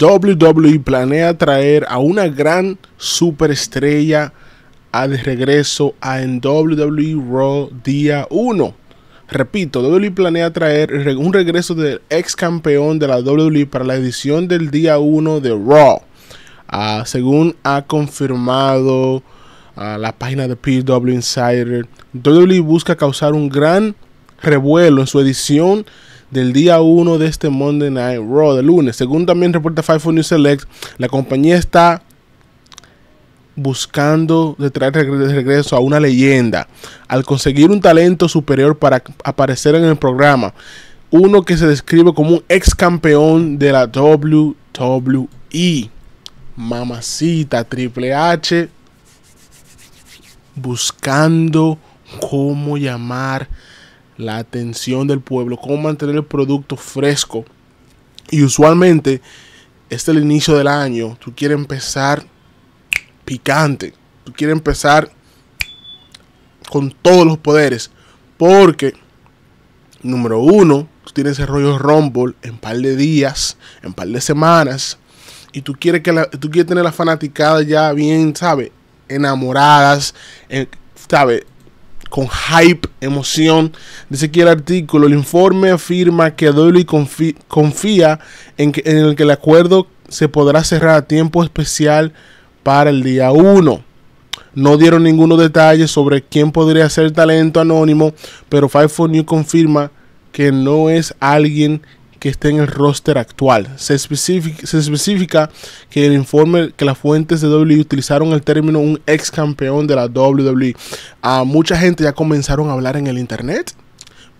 WWE planea traer a una gran superestrella al regreso a en WWE Raw día 1. Repito, WWE planea traer un regreso del ex campeón de la WWE para la edición del día 1 de Raw. Ah, según ha confirmado ah, la página de PW Insider, WWE busca causar un gran revuelo en su edición del día 1 de este Monday Night Raw de lunes. Según también reporta Five News Select, la compañía está buscando de traer de regreso a una leyenda al conseguir un talento superior para aparecer en el programa. Uno que se describe como un ex campeón de la WWE. Mamacita Triple H buscando cómo llamar la atención del pueblo, cómo mantener el producto fresco. Y usualmente, este es el inicio del año, tú quieres empezar picante, tú quieres empezar con todos los poderes, porque, número uno, tú tienes ese rollo Rumble en par de días, en par de semanas, y tú quieres, que tú quieres tener la fanaticada ya bien, ¿sabes? Enamoradas, eh, ¿sabes? con hype, emoción. Dice aquí el artículo, el informe afirma que Doyle confía en, que, el que el acuerdo se podrá cerrar a tiempo especial para el día 1. No dieron ninguno detalle sobre quién podría ser talento anónimo, pero Five for New confirma que no es alguien que esté en el roster actual. Se, se especifica que el informe que las fuentes de WWE utilizaron el término un ex campeón de la WWE. A mucha gente ya comenzaron a hablar en el internet.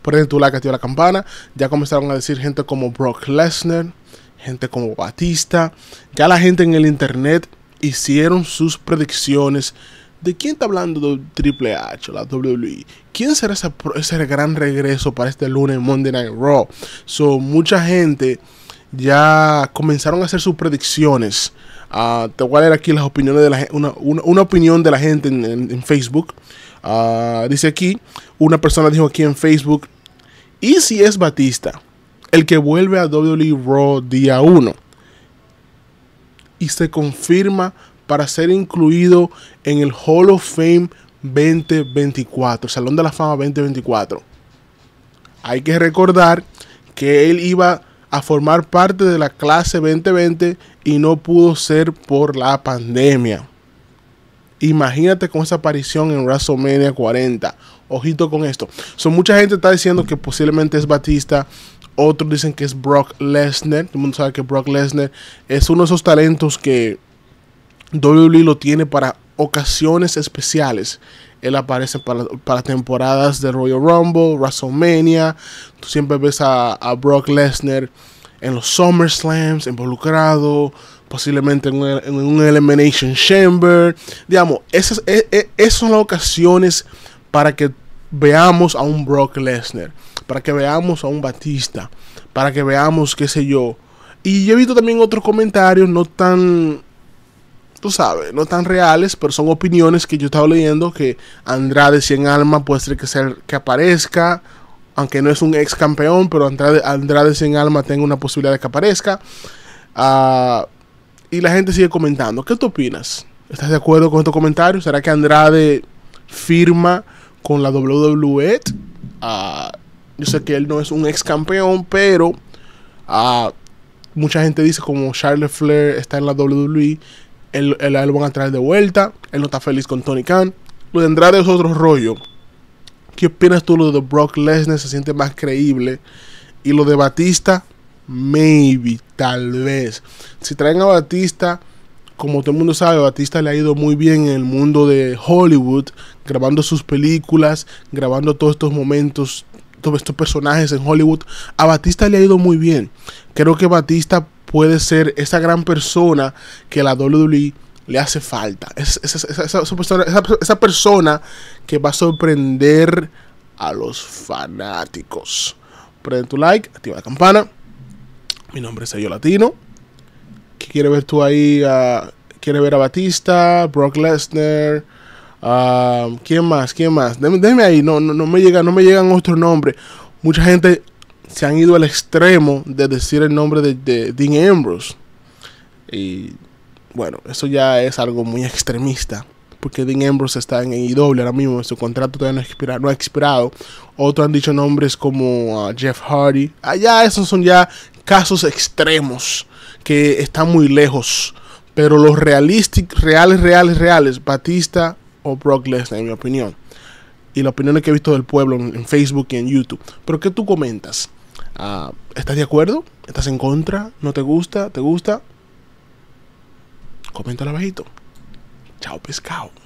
Por ejemplo, la activa la campana. Ya comenzaron a decir gente como Brock Lesnar, gente como Batista. Ya la gente en el internet hicieron sus predicciones ¿De quién está hablando Triple H, la WWE? ¿Quién será ese, gran regreso para este lunes Monday Night Raw? So, mucha gente ya comenzaron a hacer sus predicciones. ¿Cuál ah, te voy a aquí las opiniones de una, opinión de la gente en, Facebook. Ah, dice aquí, una persona dijo aquí en Facebook, ¿y si es Batista? El que vuelve a WWE Raw día 1. Y se confirma para ser incluido en el Hall of Fame 2024, Salón de la Fama 2024. Hay que recordar que él iba a formar parte de la clase 2020 y no pudo ser por la pandemia. Imagínate con esa aparición en WrestleMania 40. Ojito con esto. mucha gente está diciendo que posiblemente es Batista. Otros dicen que es Brock Lesnar. Todo el mundo sabe que Brock Lesnar es uno de esos talentos que WWE lo tiene para ocasiones especiales. Él aparece para, temporadas de Royal Rumble, WrestleMania. Tú siempre ves a, Brock Lesnar en los SummerSlams involucrado, posiblemente en un, Elimination Chamber. Digamos, esas, e, e, esas son las ocasiones para que veamos a un Brock Lesnar, para que veamos a un Batista, para que veamos, qué sé yo. Y yo he visto también otros comentarios no tan tú sabes, no tan reales, pero son opiniones que yo estaba leyendo que Andrade 100 Alma puede ser que, que aparezca, aunque no es un ex campeón, pero Andrade, Andrade 100 Alma tenga una posibilidad de que aparezca. Ah, y la gente sigue comentando, ¿qué tú opinas? ¿Estás de acuerdo con estos comentarios? ¿Será que Andrade firma con la WWE? Ah, yo sé que él no es un ex campeón, pero... Ah, mucha gente dice como Charlotte Flair está en la WWE, el, álbum a traer de vuelta. Él no está feliz con Tony Khan. Lo de Andrade es otro rollo. ¿Qué opinas tú lo de Brock Lesnar? Se siente más creíble. Y lo de Batista, maybe, tal vez. Si traen a Batista, como todo el mundo sabe, Batista le ha ido muy bien en el mundo de Hollywood, grabando sus películas, grabando todos estos momentos, todos estos personajes en Hollywood. A Batista le ha ido muy bien. Creo que Batista puede ser esa gran persona que la WWE le hace falta. Es, esa, persona, que va a sorprender a los fanáticos. Prende tu like, activa la campana. Mi nombre es Sello Latino. ¿Qué quiere ver tú ahí? Ah, ¿Quiere ver a Batista? ¿Brock Lesnar? Ah, ¿Quién más? ¿Quién más? Deme, ahí. no, me llega, no me llegan otros nombres. Mucha gente se han ido al extremo de decir el nombre de, Dean Ambrose. Y bueno, eso ya es algo muy extremista. Porque Dean Ambrose está en IW ahora mismo, su contrato todavía no ha expirado. Otros han dicho nombres como ah, Jeff Hardy. Allá ah, esos son ya casos extremos que están muy lejos. Pero los realísticos reales, reales, reales, Batista o Brock Lesnar, en mi opinión. Y la opinión que he visto del pueblo en, en Facebook y en YouTube. Pero ¿qué tú comentas? Ah, ¿Estás de acuerdo? ¿Estás en contra? ¿No te gusta? ¿Te gusta? la abajito. Chao pescado.